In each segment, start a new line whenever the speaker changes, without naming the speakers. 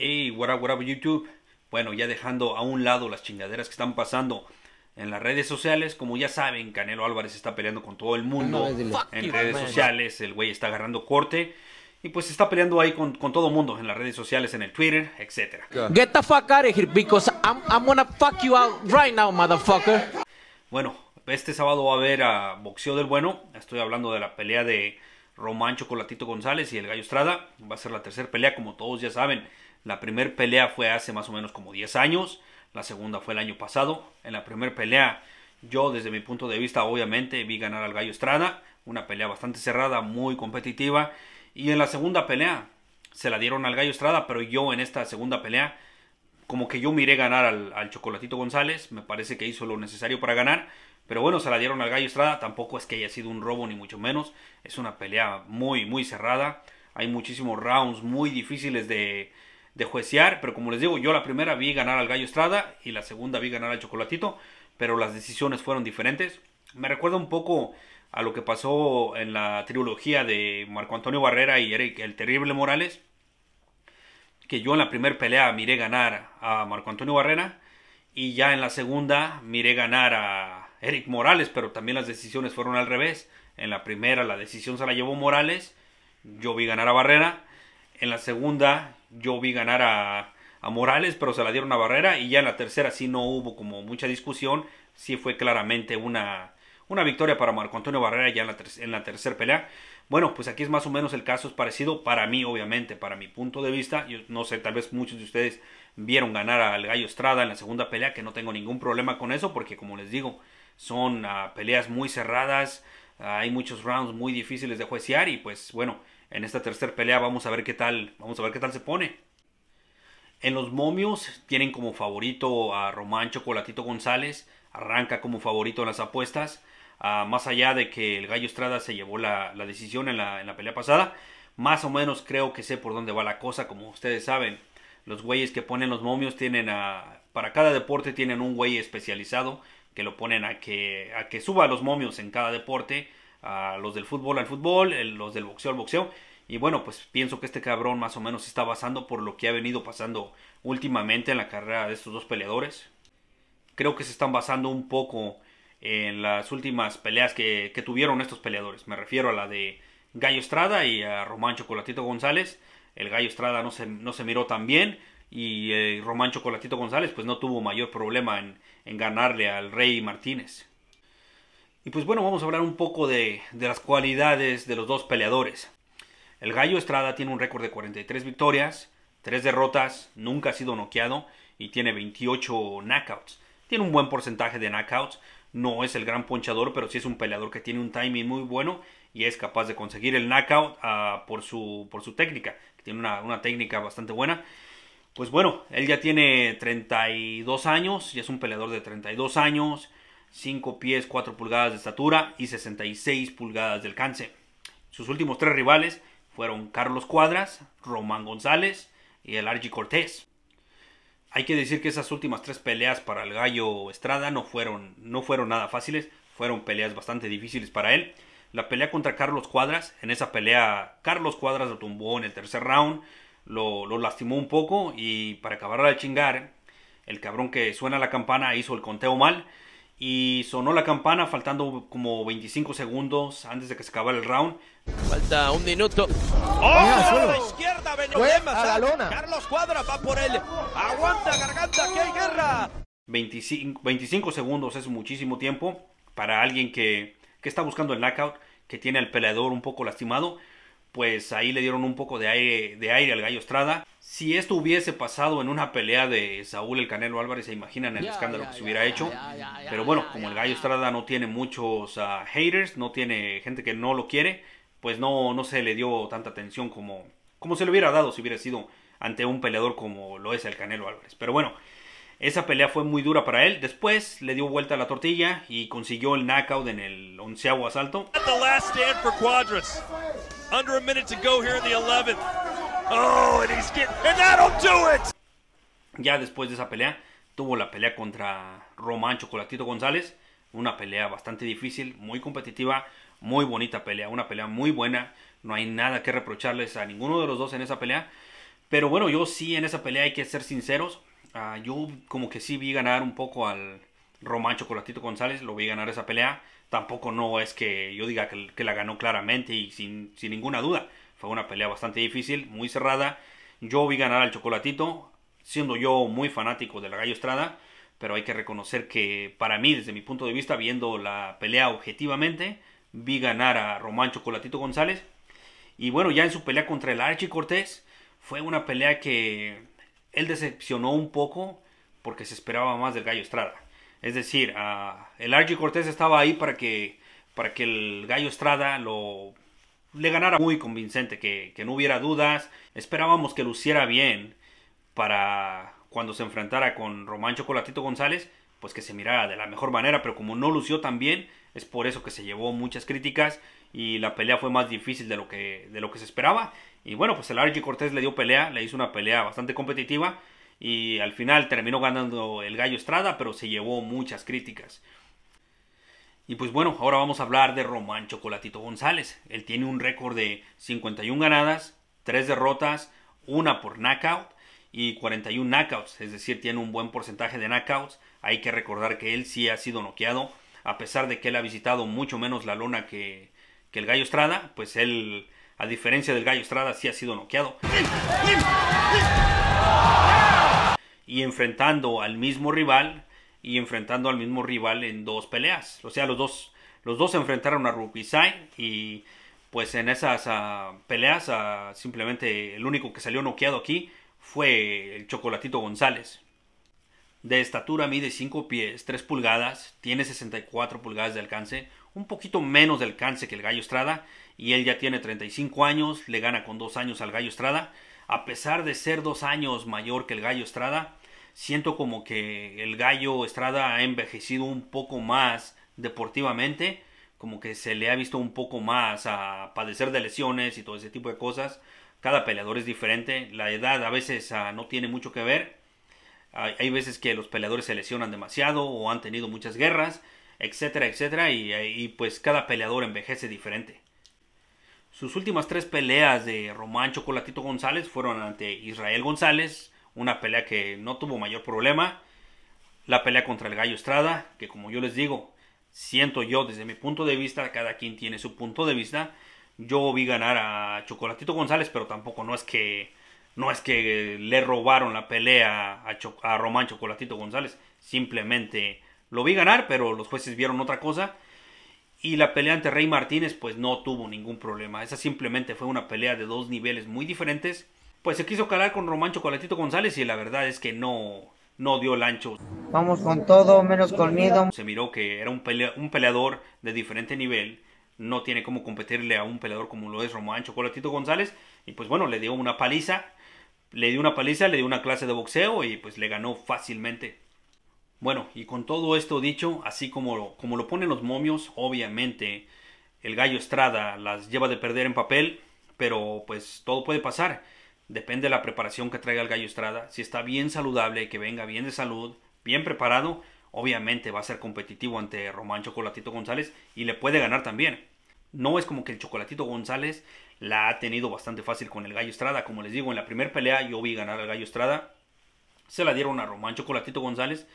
Hey, what up, YouTube. Bueno, ya dejando a un lado las chingaderas que están pasando en las redes sociales. Como ya saben, Canelo Álvarez está peleando con todo el mundo en redes sociales. El güey está agarrando corte. Y pues está peleando ahí con, todo el mundo en las redes sociales, en el Twitter, etc. Get the fuck out of here because I'm, I'm gonna fuck you out right now, motherfucker. Bueno, este sábado va a haber a ah, Boxeo del Bueno. Estoy hablando de la pelea de con Latito González y el Gallo Estrada. Va a ser la tercera pelea, como todos ya saben. La primera pelea fue hace más o menos como 10 años, la segunda fue el año pasado. En la primera pelea yo desde mi punto de vista obviamente vi ganar al Gallo Estrada, una pelea bastante cerrada, muy competitiva. Y en la segunda pelea se la dieron al Gallo Estrada, pero yo en esta segunda pelea como que yo miré ganar al, al Chocolatito González, me parece que hizo lo necesario para ganar. Pero bueno, se la dieron al Gallo Estrada, tampoco es que haya sido un robo ni mucho menos, es una pelea muy, muy cerrada. Hay muchísimos rounds muy difíciles de, de juecear, pero como les digo, yo la primera vi ganar al Gallo Estrada y la segunda vi ganar al Chocolatito, pero las decisiones fueron diferentes. Me recuerda un poco a lo que pasó en la trilogía de Marco Antonio Barrera y Eric el Terrible Morales, que yo en la primera pelea miré ganar a Marco Antonio Barrera y ya en la segunda miré ganar a Eric Morales, pero también las decisiones fueron al revés. En la primera la decisión se la llevó Morales, yo vi ganar a Barrera en la segunda yo vi ganar a, Morales, pero se la dieron a Barrera. Y ya en la tercera sí no hubo como mucha discusión. Sí fue claramente una, una victoria para Marco Antonio Barrera ya en la, en la tercera pelea. Bueno, pues aquí es más o menos el caso, es parecido para mí, obviamente, para mi punto de vista. Yo no sé, tal vez muchos de ustedes vieron ganar al Gallo Estrada en la segunda pelea, que no tengo ningún problema con eso, porque como les digo, son ah, peleas muy cerradas, hay muchos rounds muy difíciles de juiciar y pues bueno, en esta tercera pelea vamos a ver qué tal, vamos a ver qué tal se pone. En los momios tienen como favorito a Román Colatito González, arranca como favorito en las apuestas, ah, más allá de que el Gallo Estrada se llevó la, decisión en la, pelea pasada, más o menos creo que sé por dónde va la cosa, como ustedes saben, los güeyes que ponen los momios tienen a, para cada deporte tienen un güey especializado que lo ponen a que, a que suba los momios en cada deporte a los del fútbol al fútbol, los del boxeo al boxeo. Y bueno, pues pienso que este cabrón más o menos se está basando por lo que ha venido pasando últimamente en la carrera de estos dos peleadores. Creo que se están basando un poco en las últimas peleas que, tuvieron estos peleadores. Me refiero a la de Gallo Estrada y a Romancho Colatito González. El Gallo Estrada no se, no se miró tan bien y eh, Romancho Colatito González pues no tuvo mayor problema en ganarle al Rey Martínez. Y pues bueno, vamos a hablar un poco de, las cualidades de los dos peleadores. El Gallo Estrada tiene un récord de 43 victorias, 3 derrotas, nunca ha sido noqueado y tiene 28 knockouts. Tiene un buen porcentaje de knockouts, no es el gran ponchador, pero sí es un peleador que tiene un timing muy bueno y es capaz de conseguir el knockout ah, por, su, por su técnica, tiene una, una, técnica bastante buena. Pues bueno, él ya tiene 32 años, ya es un peleador de 32 años, 5 pies 4 pulgadas de estatura y 66 pulgadas de alcance. Sus últimos tres rivales fueron Carlos Cuadras, Román González y el Argy Cortés. Hay que decir que esas últimas tres peleas para el gallo Estrada no fueron, no fueron nada fáciles, fueron peleas bastante difíciles para él. La pelea contra Carlos Cuadras, en esa pelea Carlos Cuadras lo tumbó en el tercer round, lo, lastimó un poco y para acabar de chingar, el cabrón que suena la campana hizo el conteo mal y sonó la campana faltando como 25 segundos antes de que se acabara el round. Falta un minuto. ¡Oh! a la izquierda, a lona. Carlos Cuadra va por él. Aguanta, garganta, que hay guerra. 25, 25 segundos es muchísimo tiempo para alguien que, que está buscando el knockout, que tiene al peleador un poco lastimado pues ahí le dieron un poco de aire, de aire al Gallo Estrada. Si esto hubiese pasado en una pelea de Saúl el Canelo Álvarez, se imaginan el escándalo que se hubiera hecho. Pero bueno, como el Gallo Estrada no tiene muchos ah, haters, no tiene gente que no lo quiere, pues no, no se le dio tanta atención como, como se le hubiera dado si hubiera sido ante un peleador como lo es el Canelo Álvarez. Pero bueno, esa pelea fue muy dura para él. Después le dio vuelta a la tortilla y consiguió el knockout en el onceavo asalto. Ya después de esa pelea tuvo la pelea contra Román Chocolatito González, una pelea bastante difícil, muy competitiva, muy bonita pelea, una pelea muy buena. No hay nada que reprocharles a ninguno de los dos en esa pelea. Pero bueno, yo sí en esa pelea hay que ser sinceros Ah, yo como que sí vi ganar un poco al Román Chocolatito González, lo vi ganar esa pelea. Tampoco no es que yo diga que, la ganó claramente y sin, ninguna duda. Fue una pelea bastante difícil, muy cerrada. Yo vi ganar al Chocolatito, siendo yo muy fanático de la Gallo Estrada, pero hay que reconocer que para mí, desde mi punto de vista, viendo la pelea objetivamente, vi ganar a Román Chocolatito González. Y bueno, ya en su pelea contra el Archie Cortés, fue una pelea que él decepcionó un poco porque se esperaba más del Gallo Estrada. Es decir, el Argy Cortés estaba ahí para que, para que el Gallo Estrada lo, le ganara muy convincente, que, no hubiera dudas. Esperábamos que luciera bien para cuando se enfrentara con Romancho Colatito González, pues que se mirara de la mejor manera, pero como no lució tan bien, es por eso que se llevó muchas críticas y la pelea fue más difícil de lo que, de lo que se esperaba. Y bueno, pues el Argy Cortés le dio pelea, le hizo una pelea bastante competitiva y al final terminó ganando el Gallo Estrada, pero se llevó muchas críticas. Y pues bueno, ahora vamos a hablar de Román Chocolatito González. Él tiene un récord de 51 ganadas, 3 derrotas, una por knockout y 41 knockouts, es decir, tiene un buen porcentaje de knockouts. Hay que recordar que él sí ha sido noqueado, a pesar de que él ha visitado mucho menos la lona que, que el Gallo Estrada, pues él a diferencia del Gallo Estrada, sí ha sido noqueado. Y enfrentando al mismo rival, y enfrentando al mismo rival en dos peleas. O sea, los dos, los dos se enfrentaron a Rupisai y pues en esas ah, peleas ah, simplemente el único que salió noqueado aquí fue el Chocolatito González. De estatura mide 5 pies, 3 pulgadas, tiene 64 pulgadas de alcance, un poquito menos de alcance que el Gallo Estrada y él ya tiene 35 años, le gana con dos años al Gallo Estrada. A pesar de ser dos años mayor que el Gallo Estrada, siento como que el Gallo Estrada ha envejecido un poco más deportivamente, como que se le ha visto un poco más a padecer de lesiones y todo ese tipo de cosas. Cada peleador es diferente, la edad a veces ah, no tiene mucho que ver. Hay, veces que los peleadores se lesionan demasiado o han tenido muchas guerras, etcétera, etcétera, y pues cada peleador envejece diferente. Sus últimas tres peleas de Román Chocolatito González fueron ante Israel González, una pelea que no tuvo mayor problema. La pelea contra el Gallo Estrada, que como yo les digo, siento yo desde mi punto de vista, cada quien tiene su punto de vista. Yo vi ganar a Chocolatito González, pero tampoco no es que no es que le robaron la pelea a, a Román Chocolatito González, simplemente lo vi ganar, pero los jueces vieron otra cosa y la pelea ante Rey Martínez pues no tuvo ningún problema. Esa simplemente fue una pelea de dos niveles muy diferentes. Pues se quiso calar con Romancho Colatito González y la verdad es que no, no dio el Vamos con todo, menos con Se miró que era un, peleador de diferente nivel. No tiene cómo competirle a un peleador como lo es Román Chocolatito González. Y pues bueno, le dio una paliza. Le dio una paliza, le dio una clase de boxeo y pues le ganó fácilmente. Bueno, y con todo esto dicho, así como, como lo ponen los momios, obviamente el gallo Estrada las lleva de perder en papel, pero pues todo puede pasar. Depende de la preparación que traiga el gallo Estrada. Si está bien saludable, que venga bien de salud, bien preparado, obviamente va a ser competitivo ante Román Chocolatito González y le puede ganar también. No es como que el Chocolatito González la ha tenido bastante fácil con el Gallo Estrada. Como les digo, en la primera pelea yo vi ganar al Gallo Estrada. Se la dieron a Román Chocolatito González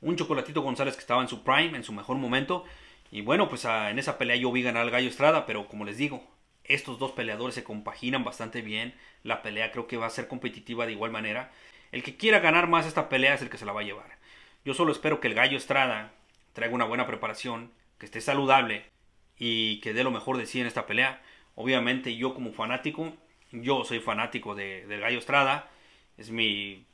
un Chocolatito González que estaba en su prime, en su mejor momento. Y bueno, pues ah, en esa pelea yo vi ganar al Gallo Estrada, pero como les digo, estos dos peleadores se compaginan bastante bien. La pelea creo que va a ser competitiva de igual manera. El que quiera ganar más esta pelea es el que se la va a llevar. Yo solo espero que el Gallo Estrada traiga una buena preparación, que esté saludable y que dé lo mejor de sí en esta pelea. Obviamente yo como fanático, yo soy fanático de, del Gallo Estrada, es mi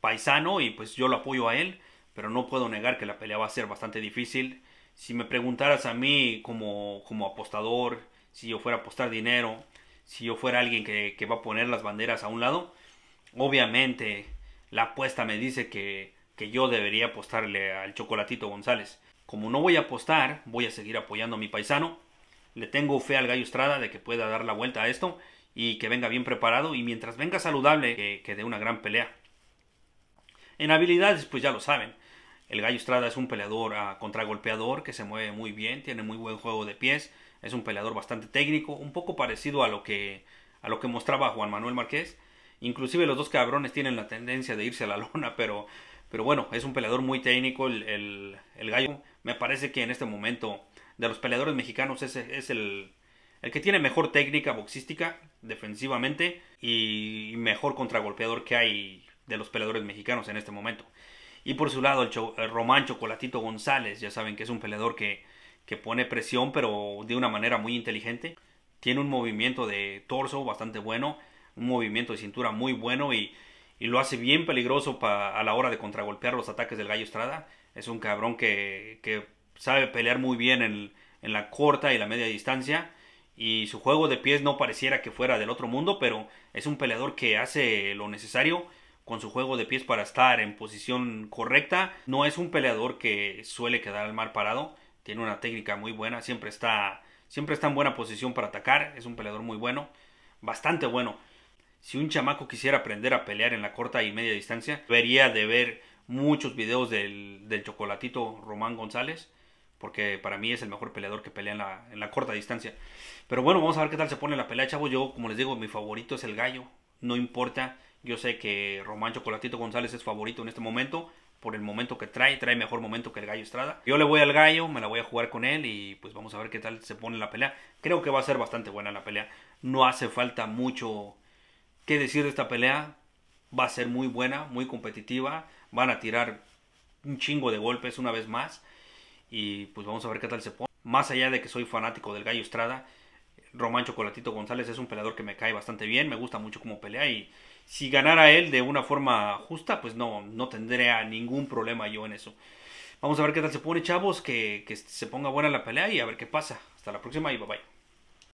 paisano y pues yo lo apoyo a él pero no puedo negar que la pelea va a ser bastante difícil. Si me preguntaras a mí como, como apostador, si yo fuera a apostar dinero, si yo fuera alguien que, va a poner las banderas a un lado, obviamente la apuesta me dice que, que yo debería apostarle al Chocolatito González. Como no voy a apostar, voy a seguir apoyando a mi paisano. Le tengo fe al Gallo Estrada de que pueda dar la vuelta a esto y que venga bien preparado y mientras venga saludable que dé una gran pelea. En habilidades pues ya lo saben. El Gallo Estrada es un peleador a ah, contragolpeador que se mueve muy bien, tiene muy buen juego de pies, es un peleador bastante técnico, un poco parecido a lo que, a lo que mostraba Juan Manuel Márquez. Inclusive los dos cabrones tienen la tendencia de irse a la lona, pero, pero bueno, es un peleador muy técnico. El, Gallo me parece que en este momento de los peleadores mexicanos es, es el, el que tiene mejor técnica boxística defensivamente y mejor contragolpeador que hay de los peleadores mexicanos en este momento. Y por su lado, el, Román Chocolatito González, ya saben que es un peleador que, pone presión, pero de una manera muy inteligente. Tiene un movimiento de torso bastante bueno, un movimiento de cintura muy bueno y, lo hace bien peligroso a la hora de contragolpear los ataques del Gallo Estrada. Es un cabrón que, sabe pelear muy bien en, en la corta y la media distancia y su juego de pies no pareciera que fuera del otro mundo, pero es un peleador que hace lo necesario con su juego de pies para estar en posición correcta. No es un peleador que suele quedar al mar parado. Tiene una técnica muy buena. Siempre está, siempre está en buena posición para atacar. Es un peleador muy bueno. Bastante bueno. Si un chamaco quisiera aprender a pelear en la corta y media distancia, debería de ver muchos videos del, chocolatito Román González porque para mí es el mejor peleador que pelea en la, en la, corta distancia. Pero bueno, vamos a ver qué tal se pone la pelea, chavos. Yo, como les digo, mi favorito es el gallo. No importa yo sé que Román Chocolatito González es favorito en este momento. Por el momento que trae, trae mejor momento que el Gallo Estrada. Yo le voy al Gallo, me la voy a jugar con él y pues vamos a ver qué tal se pone la pelea. Creo que va a ser bastante buena la pelea. No hace falta mucho que decir de esta pelea. Va a ser muy buena, muy competitiva. Van a tirar un chingo de golpes una vez más. Y pues vamos a ver qué tal se pone. Más allá de que soy fanático del Gallo Estrada, Román Chocolatito González es un peleador que me cae bastante bien, me gusta mucho cómo pelea y si ganara él de una forma justa, pues no, no tendría ningún problema yo en eso. Vamos a ver qué tal se pone, chavos, que, que se ponga buena la pelea y a ver qué pasa. Hasta la próxima y bye bye.